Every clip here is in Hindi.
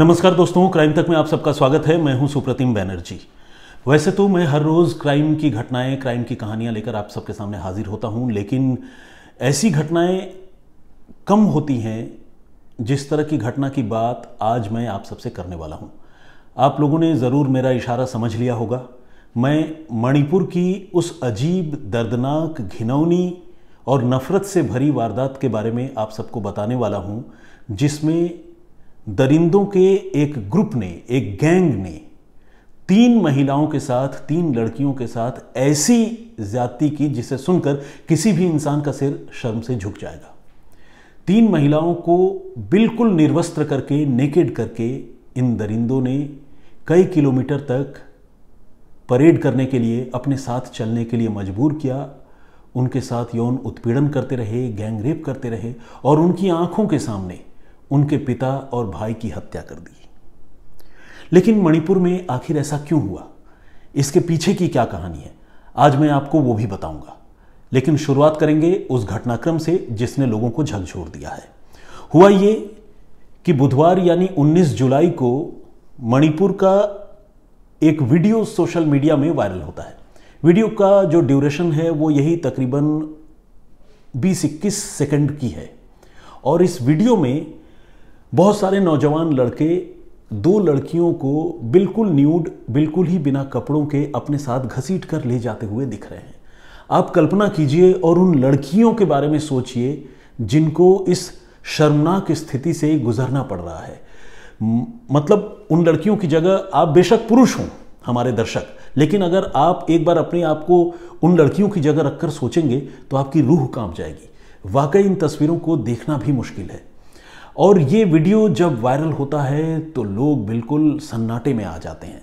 नमस्कार दोस्तों क्राइम तक में आप सबका स्वागत है मैं हूं सुप्रतिम बैनर्जी वैसे तो मैं हर रोज़ क्राइम की घटनाएं क्राइम की कहानियां लेकर आप सबके सामने हाजिर होता हूं लेकिन ऐसी घटनाएं कम होती हैं जिस तरह की घटना की बात आज मैं आप सबसे करने वाला हूं आप लोगों ने ज़रूर मेरा इशारा समझ लिया होगा मैं मणिपुर की उस अजीब दर्दनाक घिनौनी और नफ़रत से भरी वारदात के बारे में आप सबको बताने वाला हूँ जिसमें दरिंदों के एक ग्रुप ने एक गैंग ने तीन महिलाओं के साथ तीन लड़कियों के साथ ऐसी ज्यादा की जिसे सुनकर किसी भी इंसान का सिर शर्म से झुक जाएगा तीन महिलाओं को बिल्कुल निर्वस्त्र करके नेकेड करके इन दरिंदों ने कई किलोमीटर तक परेड करने के लिए अपने साथ चलने के लिए मजबूर किया उनके साथ यौन उत्पीड़न करते रहे गैंग रेप करते रहे और उनकी आंखों के सामने उनके पिता और भाई की हत्या कर दी लेकिन मणिपुर में आखिर ऐसा क्यों हुआ इसके पीछे की क्या कहानी है आज मैं आपको वो भी बताऊंगा लेकिन शुरुआत करेंगे उस घटनाक्रम से जिसने लोगों को झकझोर दिया है हुआ ये कि बुधवार यानी 19 जुलाई को मणिपुर का एक वीडियो सोशल मीडिया में वायरल होता है वीडियो का जो ड्यूरेशन है वो यही तकरीबन बीस इक्कीस सेकेंड की है और इस वीडियो में बहुत सारे नौजवान लड़के दो लड़कियों को बिल्कुल न्यूड बिल्कुल ही बिना कपड़ों के अपने साथ घसीट कर ले जाते हुए दिख रहे हैं आप कल्पना कीजिए और उन लड़कियों के बारे में सोचिए जिनको इस शर्मनाक स्थिति से गुजरना पड़ रहा है मतलब उन लड़कियों की जगह आप बेशक पुरुष हों हमारे दर्शक लेकिन अगर आप एक बार अपने आप को उन लड़कियों की जगह रखकर सोचेंगे तो आपकी रूह कांप जाएगी वाकई इन तस्वीरों को देखना भी मुश्किल है और ये वीडियो जब वायरल होता है तो लोग बिल्कुल सन्नाटे में आ जाते हैं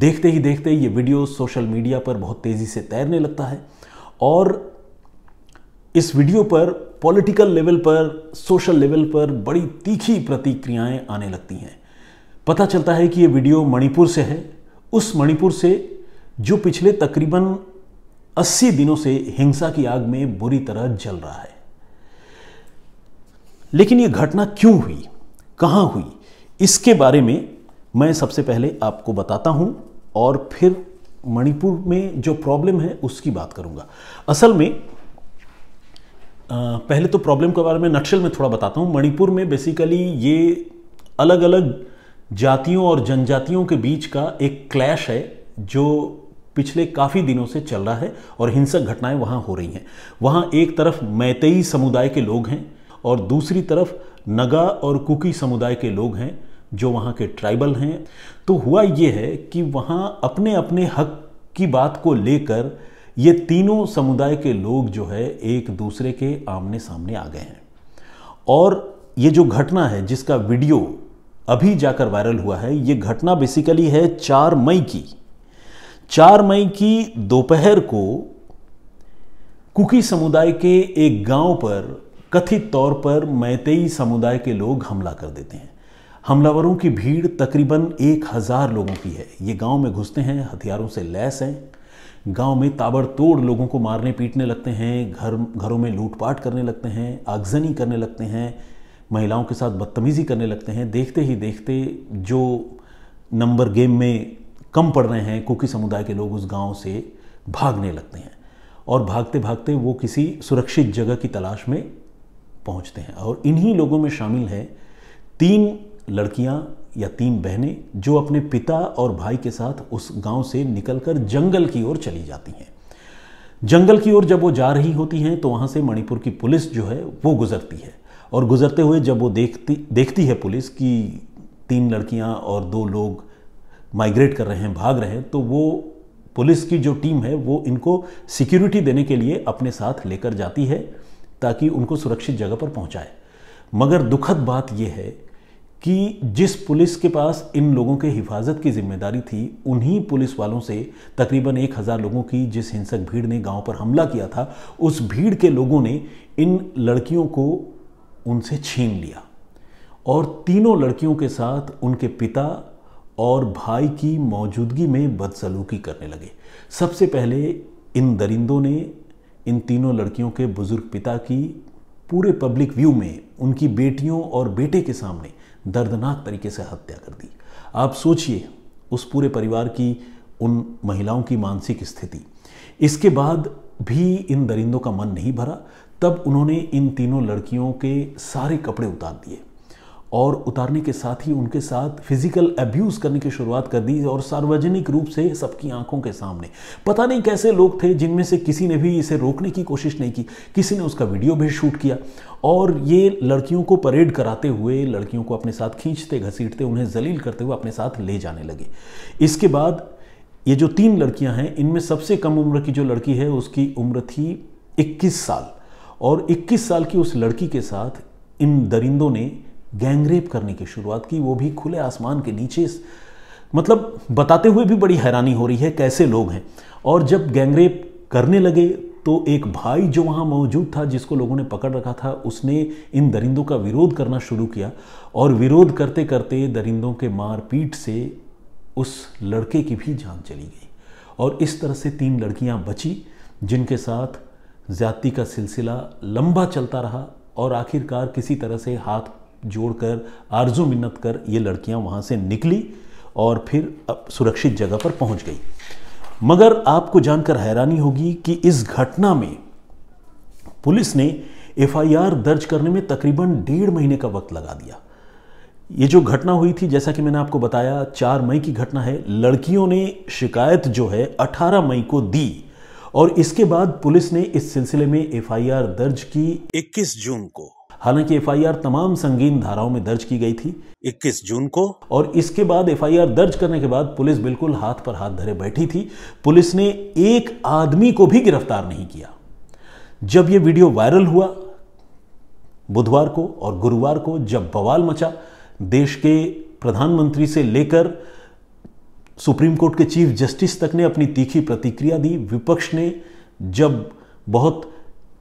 देखते ही देखते ये वीडियो सोशल मीडिया पर बहुत तेज़ी से तैरने लगता है और इस वीडियो पर पॉलिटिकल लेवल पर सोशल लेवल पर बड़ी तीखी प्रतिक्रियाएं आने लगती हैं पता चलता है कि ये वीडियो मणिपुर से है उस मणिपुर से जो पिछले तकरीबन 80 दिनों से हिंसा की आग में बुरी तरह जल रहा है लेकिन ये घटना क्यों हुई कहाँ हुई इसके बारे में मैं सबसे पहले आपको बताता हूँ और फिर मणिपुर में जो प्रॉब्लम है उसकी बात करूँगा असल में पहले तो प्रॉब्लम के बारे में नक्शल में थोड़ा बताता हूँ मणिपुर में बेसिकली ये अलग अलग जातियों और जनजातियों के बीच का एक क्लैश है जो पिछले काफ़ी दिनों से चल रहा है और हिंसक घटनाएं वहाँ हो रही हैं वहाँ एक तरफ मैतई समुदाय के लोग हैं और दूसरी तरफ नगा और कुकी समुदाय के लोग हैं जो वहाँ के ट्राइबल हैं तो हुआ ये है कि वहाँ अपने अपने हक की बात को लेकर ये तीनों समुदाय के लोग जो है एक दूसरे के आमने सामने आ गए हैं और ये जो घटना है जिसका वीडियो अभी जाकर वायरल हुआ है ये घटना बेसिकली है चार मई की चार मई की दोपहर को कुकी समुदाय के एक गांव पर कथित तौर पर मैतेई समुदाय के लोग हमला कर देते हैं हमलावरों की भीड़ तकरीबन एक हज़ार लोगों की है ये गांव में घुसते हैं हथियारों से लैस हैं गांव में ताबड़तोड़ लोगों को मारने पीटने लगते हैं घर घरों में लूटपाट करने लगते हैं आगजनी करने लगते हैं महिलाओं के साथ बदतमीज़ी करने लगते हैं देखते ही देखते जो नंबर गेम में कम पड़ रहे हैं कुकी समुदाय के लोग उस गाँव से भागने लगते हैं और भागते भागते वो किसी सुरक्षित जगह की तलाश में पहुंचते हैं और इन्हीं लोगों में शामिल है तीन लड़कियां या तीन बहनें जो अपने पिता और भाई के साथ उस गांव से निकलकर जंगल की ओर चली जाती हैं जंगल की ओर जब वो जा रही होती हैं तो वहाँ से मणिपुर की पुलिस जो है वो गुजरती है और गुजरते हुए जब वो देखती देखती है पुलिस कि तीन लड़कियाँ और दो लोग माइग्रेट कर रहे हैं भाग रहे हैं तो वो पुलिस की जो टीम है वो इनको सिक्योरिटी देने के लिए अपने साथ लेकर जाती है ताकि उनको सुरक्षित जगह पर पहुंचाए मगर दुखद बात यह है कि जिस पुलिस के पास इन लोगों के हिफाजत की जिम्मेदारी थी उन्हीं पुलिस वालों से तकरीबन एक हज़ार लोगों की जिस हिंसक भीड़ ने गांव पर हमला किया था उस भीड़ के लोगों ने इन लड़कियों को उनसे छीन लिया और तीनों लड़कियों के साथ उनके पिता और भाई की मौजूदगी में बदसलूकी करने लगे सबसे पहले इन दरिंदों ने इन तीनों लड़कियों के बुज़ुर्ग पिता की पूरे पब्लिक व्यू में उनकी बेटियों और बेटे के सामने दर्दनाक तरीके से हत्या कर दी आप सोचिए उस पूरे परिवार की उन महिलाओं की मानसिक स्थिति इसके बाद भी इन दरिंदों का मन नहीं भरा तब उन्होंने इन तीनों लड़कियों के सारे कपड़े उतार दिए और उतारने के साथ ही उनके साथ फिजिकल अब्यूज़ करने की शुरुआत कर दी और सार्वजनिक रूप से सबकी आंखों के सामने पता नहीं कैसे लोग थे जिनमें से किसी ने भी इसे रोकने की कोशिश नहीं की किसी ने उसका वीडियो भी शूट किया और ये लड़कियों को परेड कराते हुए लड़कियों को अपने साथ खींचते घसीटते उन्हें जलील करते हुए अपने साथ ले जाने लगे इसके बाद ये जो तीन लड़कियां हैं इनमें सबसे कम उम्र की जो लड़की है उसकी उम्र थी 21 साल और 21 साल की उस लड़की के साथ इन दरिंदों ने गैंगरेप करने की शुरुआत की वो भी खुले आसमान के नीचे मतलब बताते हुए भी बड़ी हैरानी हो रही है कैसे लोग हैं और जब गैंगरेप करने लगे तो एक भाई जो वहाँ मौजूद था जिसको लोगों ने पकड़ रखा था उसने इन दरिंदों का विरोध करना शुरू किया और विरोध करते करते दरिंदों के मारपीट से उस लड़के की भी जान चली गई और इस तरह से तीन लड़कियां बची जिनके साथ ज्यादा का सिलसिला लंबा चलता रहा और आखिरकार किसी तरह से हाथ जोड़कर आरजू मिन्नत कर ये लड़कियां वहां से निकली और फिर सुरक्षित जगह पर पहुंच गई मगर आपको जानकर हैरानी होगी कि इस घटना में पुलिस ने एफआईआर दर्ज करने में तकरीबन डेढ़ महीने का वक्त लगा दिया ये जो घटना हुई थी जैसा कि मैंने आपको बताया चार मई की घटना है लड़कियों ने शिकायत जो है 18 मई को दी और इसके बाद पुलिस ने इस सिलसिले में एफआईआर दर्ज की 21 जून को हालांकि एफआईआर तमाम संगीन धाराओं में दर्ज की गई थी 21 जून को और इसके बाद एफआईआर दर्ज करने के बाद पुलिस बिल्कुल हाथ पर हाथ धरे बैठी थी पुलिस ने एक आदमी को भी गिरफ्तार नहीं किया जब यह वीडियो वायरल हुआ बुधवार को और गुरुवार को जब बवाल मचा देश के प्रधानमंत्री से लेकर सुप्रीम कोर्ट के चीफ जस्टिस तक ने अपनी तीखी प्रतिक्रिया दी विपक्ष ने जब बहुत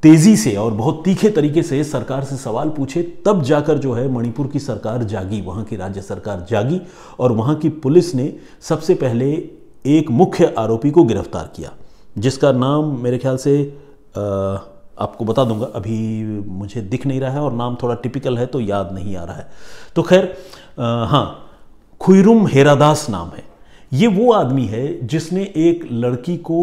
तेजी से और बहुत तीखे तरीके से सरकार से सवाल पूछे तब जाकर जो है मणिपुर की सरकार जागी वहाँ की राज्य सरकार जागी और वहाँ की पुलिस ने सबसे पहले एक मुख्य आरोपी को गिरफ्तार किया जिसका नाम मेरे ख्याल से आ, आपको बता दूंगा अभी मुझे दिख नहीं रहा है और नाम थोड़ा टिपिकल है तो याद नहीं आ रहा है तो खैर हाँ खुरुम हेरादास नाम है ये वो आदमी है जिसने एक लड़की को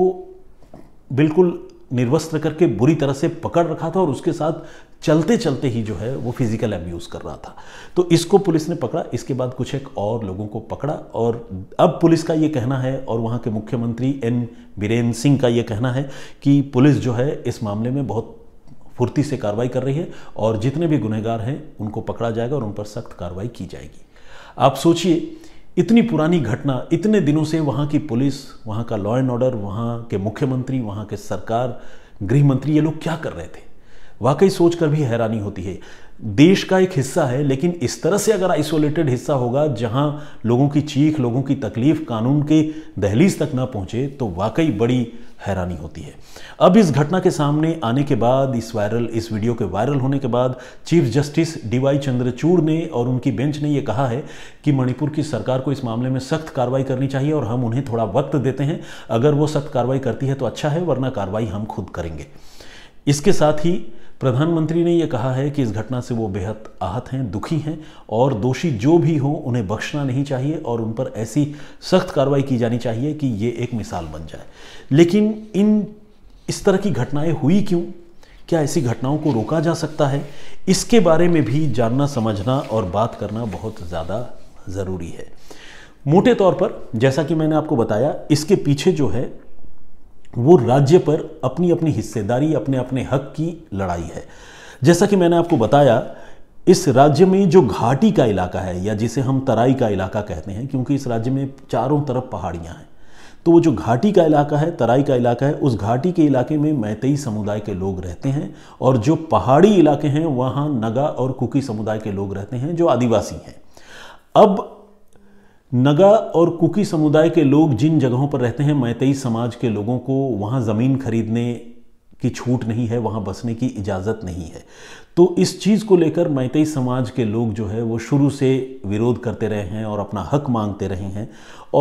बिल्कुल निर्वस्त्र करके बुरी तरह से पकड़ रखा था और उसके साथ चलते चलते ही जो है वो फिजिकल अब्यूज़ कर रहा था तो इसको पुलिस ने पकड़ा इसके बाद कुछ एक और लोगों को पकड़ा और अब पुलिस का ये कहना है और वहाँ के मुख्यमंत्री एन बीरेन्द्र सिंह का ये कहना है कि पुलिस जो है इस मामले में बहुत फुर्ती से कार्रवाई कर रही है और जितने भी गुनहगार हैं उनको पकड़ा जाएगा और उन पर सख्त कार्रवाई की जाएगी आप सोचिए इतनी पुरानी घटना इतने दिनों से वहाँ की पुलिस वहाँ का लॉ एंड ऑर्डर वहाँ के मुख्यमंत्री वहाँ के सरकार गृह मंत्री ये लोग क्या कर रहे थे वाकई सोचकर भी हैरानी होती है देश का एक हिस्सा है लेकिन इस तरह से अगर आइसोलेटेड हिस्सा होगा जहां लोगों की चीख लोगों की तकलीफ कानून के दहलीज तक ना पहुंचे तो वाकई बड़ी हैरानी होती है अब इस घटना के सामने आने के बाद इस वायरल इस वीडियो के वायरल होने के बाद चीफ जस्टिस डीवाई चंद्रचूड़ ने और उनकी बेंच ने यह कहा है कि मणिपुर की सरकार को इस मामले में सख्त कार्रवाई करनी चाहिए और हम उन्हें थोड़ा वक्त देते हैं अगर वो सख्त कार्रवाई करती है तो अच्छा है वरना कार्रवाई हम खुद करेंगे इसके साथ ही प्रधानमंत्री ने यह कहा है कि इस घटना से वो बेहद आहत हैं दुखी हैं और दोषी जो भी हों उन्हें बख्शना नहीं चाहिए और उन पर ऐसी सख्त कार्रवाई की जानी चाहिए कि ये एक मिसाल बन जाए लेकिन इन इस तरह की घटनाएं हुई क्यों क्या ऐसी घटनाओं को रोका जा सकता है इसके बारे में भी जानना समझना और बात करना बहुत ज़्यादा ज़रूरी है मोटे तौर पर जैसा कि मैंने आपको बताया इसके पीछे जो है वो राज्य पर अपनी अपनी हिस्सेदारी अपने अपने हक की लड़ाई है जैसा कि मैंने आपको बताया इस राज्य में जो घाटी का इलाका है या जिसे हम तराई का इलाका कहते हैं क्योंकि इस राज्य में चारों तरफ पहाड़ियाँ हैं तो वो जो घाटी का इलाका है तराई का इलाका है उस घाटी के इलाके में मैतई समुदाय के लोग रहते हैं और जो पहाड़ी इलाके हैं वहाँ नगा और कुकी समुदाय के लोग रहते हैं जो आदिवासी हैं अब नगा और कुकी समुदाय के लोग जिन जगहों पर रहते हैं मैतई समाज के लोगों को वहाँ ज़मीन खरीदने की छूट नहीं है वहाँ बसने की इजाज़त नहीं है तो इस चीज़ को लेकर मैतई समाज के लोग जो है वो शुरू से विरोध करते रहे हैं और अपना हक मांगते रहे हैं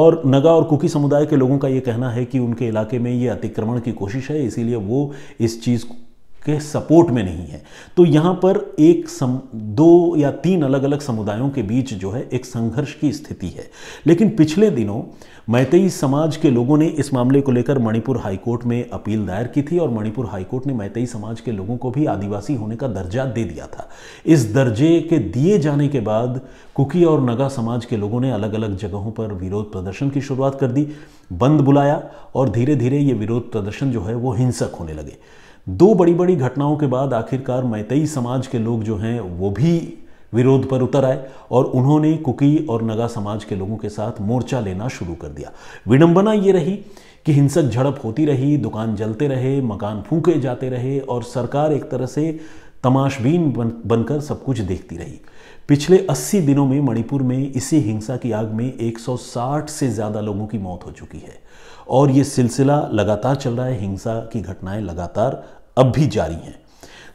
और नगा और कुकी समुदाय के लोगों का ये कहना है कि उनके इलाके में ये अतिक्रमण की कोशिश है इसीलिए वो इस चीज़ के सपोर्ट में नहीं है तो यहाँ पर एक सम दो या तीन अलग अलग समुदायों के बीच जो है एक संघर्ष की स्थिति है लेकिन पिछले दिनों मैतई समाज के लोगों ने इस मामले को लेकर मणिपुर हाईकोर्ट में अपील दायर की थी और मणिपुर हाईकोर्ट ने मैतई समाज के लोगों को भी आदिवासी होने का दर्जा दे दिया था इस दर्जे के दिए जाने के बाद कुकी और नगा समाज के लोगों ने अलग अलग जगहों पर विरोध प्रदर्शन की शुरुआत कर दी बंद बुलाया और धीरे धीरे ये विरोध प्रदर्शन जो है वो हिंसक होने लगे दो बड़ी बड़ी घटनाओं के बाद आखिरकार मैतई समाज के लोग जो हैं वो भी विरोध पर उतर आए और उन्होंने कुकी और नगा समाज के लोगों के साथ मोर्चा लेना शुरू कर दिया विडंबना ये रही कि हिंसक झड़प होती रही दुकान जलते रहे मकान फूके जाते रहे और सरकार एक तरह से तमाशबीन बन बनकर सब कुछ देखती रही पिछले 80 दिनों में मणिपुर में इसी हिंसा की आग में 160 से ज़्यादा लोगों की मौत हो चुकी है और ये सिलसिला लगातार चल रहा है हिंसा की घटनाएं लगातार अब भी जारी हैं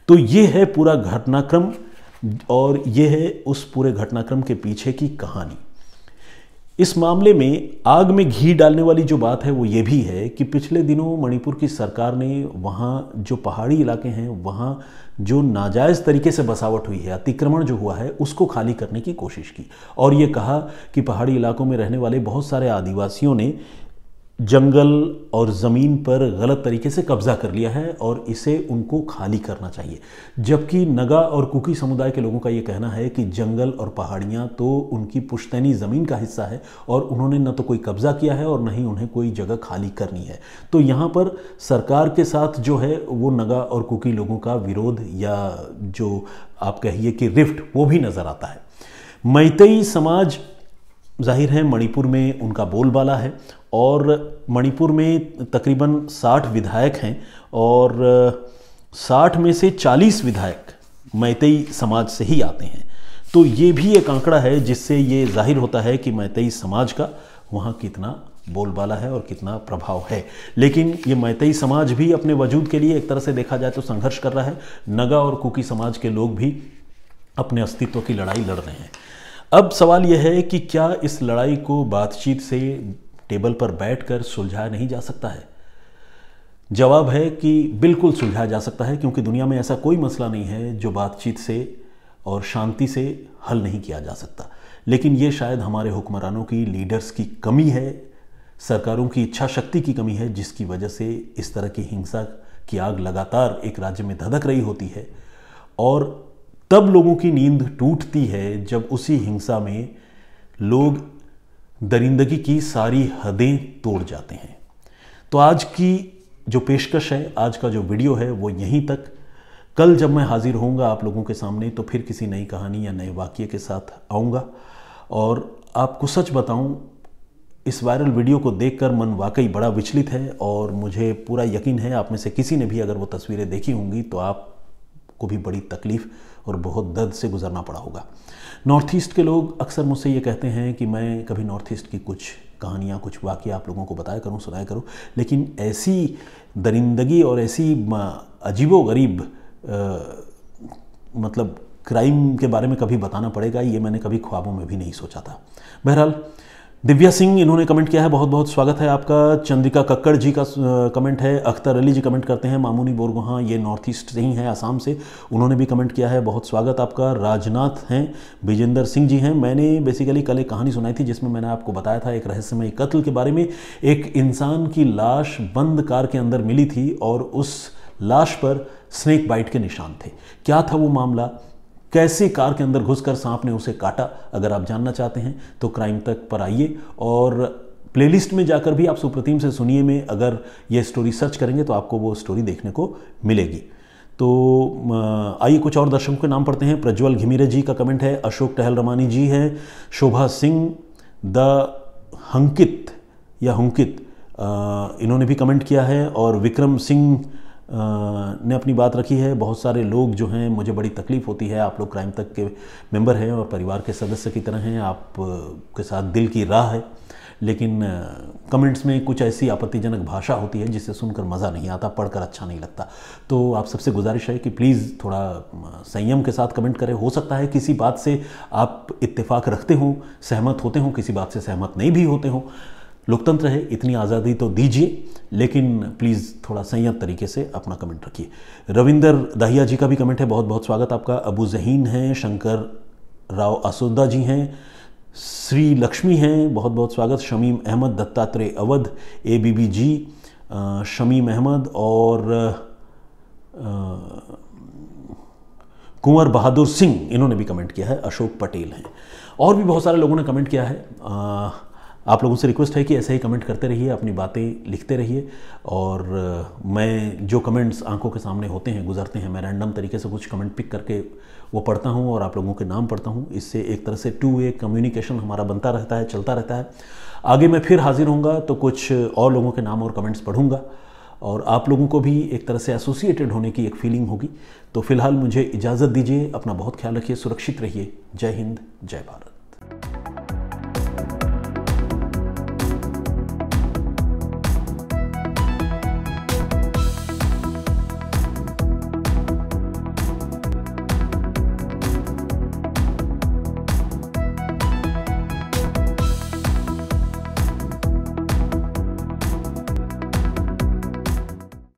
तो ये है पूरा घटनाक्रम और ये है उस पूरे घटनाक्रम के पीछे की कहानी इस मामले में आग में घी डालने वाली जो बात है वो ये भी है कि पिछले दिनों मणिपुर की सरकार ने वहाँ जो पहाड़ी इलाके हैं वहाँ जो नाजायज़ तरीके से बसावट हुई है अतिक्रमण जो हुआ है उसको खाली करने की कोशिश की और ये कहा कि पहाड़ी इलाकों में रहने वाले बहुत सारे आदिवासियों ने जंगल और ज़मीन पर गलत तरीके से कब्ज़ा कर लिया है और इसे उनको खाली करना चाहिए जबकि नगा और कुकी समुदाय के लोगों का ये कहना है कि जंगल और पहाड़ियाँ तो उनकी पुश्तैनी ज़मीन का हिस्सा है और उन्होंने न तो कोई कब्ज़ा किया है और न ही उन्हें कोई जगह खाली करनी है तो यहाँ पर सरकार के साथ जो है वो नगा और कुकी लोगों का विरोध या जो आप कहिए कि रिफ्ट वो भी नज़र आता है मैतई समाज जाहिर है मणिपुर में उनका बोलबाला है और मणिपुर में तकरीबन 60 विधायक हैं और 60 में से 40 विधायक मैतई समाज से ही आते हैं तो ये भी एक आंकड़ा है जिससे ये जाहिर होता है कि मैतई समाज का वहाँ कितना बोलबाला है और कितना प्रभाव है लेकिन ये मैतई समाज भी अपने वजूद के लिए एक तरह से देखा जाए तो संघर्ष कर रहा है नगा और कुकी समाज के लोग भी अपने अस्तित्व की लड़ाई लड़ रहे हैं अब सवाल यह है कि क्या इस लड़ाई को बातचीत से टेबल पर बैठकर सुलझाया नहीं जा सकता है जवाब है कि बिल्कुल सुलझाया जा सकता है क्योंकि दुनिया में ऐसा कोई मसला नहीं है जो बातचीत से और शांति से हल नहीं किया जा सकता लेकिन ये शायद हमारे हुक्मरानों की लीडर्स की कमी है सरकारों की इच्छा शक्ति की कमी है जिसकी वजह से इस तरह की हिंसा की आग लगातार एक राज्य में धधक रही होती है और तब लोगों की नींद टूटती है जब उसी हिंसा में लोग दरिंदगी की सारी हदें तोड़ जाते हैं तो आज की जो पेशकश है आज का जो वीडियो है वो यहीं तक कल जब मैं हाज़िर होऊंगा आप लोगों के सामने तो फिर किसी नई कहानी या नए वाक्य के साथ आऊँगा और आपको सच बताऊं इस वायरल वीडियो को देखकर मन वाकई बड़ा विचलित है और मुझे पूरा यकीन है आप में से किसी ने भी अगर वो तस्वीरें देखी होंगी तो आप को भी बड़ी तकलीफ़ और बहुत दर्द से गुजरना पड़ा होगा नॉर्थ ईस्ट के लोग अक्सर मुझसे ये कहते हैं कि मैं कभी नॉर्थ ईस्ट की कुछ कहानियाँ कुछ वाक्य आप लोगों को बताया करूँ सुनाया करूँ लेकिन ऐसी दरिंदगी और ऐसी अजीबो गरीब मतलब क्राइम के बारे में कभी बताना पड़ेगा ये मैंने कभी ख्वाबों में भी नहीं सोचा था बहरहाल दिव्या सिंह इन्होंने कमेंट किया है बहुत बहुत स्वागत है आपका चंद्रिका कक्कड़ जी का कमेंट है अख्तर अली जी कमेंट करते हैं मामूनी बोरगोहा ये नॉर्थ ईस्ट से ही हैं आसाम से उन्होंने भी कमेंट किया है बहुत स्वागत आपका राजनाथ हैं विजेंद्र सिंह जी हैं मैंने बेसिकली कल एक कहानी सुनाई थी जिसमें मैंने आपको बताया था एक रहस्यमय कत्ल के बारे में एक इंसान की लाश बंद कार के अंदर मिली थी और उस लाश पर स्नेक बाइट के निशान थे क्या था वो मामला कैसे कार के अंदर घुसकर सांप ने उसे काटा अगर आप जानना चाहते हैं तो क्राइम तक पर आइए और प्लेलिस्ट में जाकर भी आप सुप्रतिम से सुनिए में अगर ये स्टोरी सर्च करेंगे तो आपको वो स्टोरी देखने को मिलेगी तो आइए कुछ और दर्शकों के नाम पढ़ते हैं प्रज्वल घिमिरे जी का कमेंट है अशोक टहल रमानी जी हैं शोभा सिंह द हंकित या हंकित इन्होंने भी कमेंट किया है और विक्रम सिंह ने अपनी बात रखी है बहुत सारे लोग जो हैं मुझे बड़ी तकलीफ़ होती है आप लोग क्राइम तक के मेंबर हैं और परिवार के सदस्य की तरह हैं आप के साथ दिल की राह है लेकिन कमेंट्स में कुछ ऐसी आपत्तिजनक भाषा होती है जिसे सुनकर मज़ा नहीं आता पढ़कर अच्छा नहीं लगता तो आप सबसे गुजारिश है कि प्लीज़ थोड़ा संयम के साथ कमेंट करें हो सकता है किसी बात से आप इत्तेफाक रखते हों सहमत होते हों किसी बात से सहमत नहीं भी होते हों लोकतंत्र है इतनी आज़ादी तो दीजिए लेकिन प्लीज़ थोड़ा संयत तरीके से अपना कमेंट रखिए रविंदर दाहिया जी का भी कमेंट है बहुत बहुत स्वागत आपका अबू जहीन हैं शंकर राव आसोदा जी हैं श्री लक्ष्मी हैं बहुत बहुत स्वागत Shamim Ahmad Dattatreya Awadh A B B G Shamim Ahmad और कुंवर बहादुर सिंह इन्होंने भी कमेंट किया है अशोक पटेल हैं और भी बहुत सारे लोगों ने कमेंट किया है आ, आप लोगों से रिक्वेस्ट है कि ऐसे ही कमेंट करते रहिए अपनी बातें लिखते रहिए और मैं जो कमेंट्स आंखों के सामने होते हैं गुजरते हैं मैं रैंडम तरीके से कुछ कमेंट पिक करके वो पढ़ता हूँ और आप लोगों के नाम पढ़ता हूँ इससे एक तरह से टू वे कम्युनिकेशन हमारा बनता रहता है चलता रहता है आगे मैं फिर हाजिर होऊंगा तो कुछ और लोगों के नाम और कमेंट्स पढ़ूँगा और आप लोगों को भी एक तरह से एसोसिएटेड होने की एक फीलिंग होगी तो फिलहाल मुझे इजाज़त दीजिए अपना बहुत ख्याल रखिए सुरक्षित रहिए जय हिंद जय भारत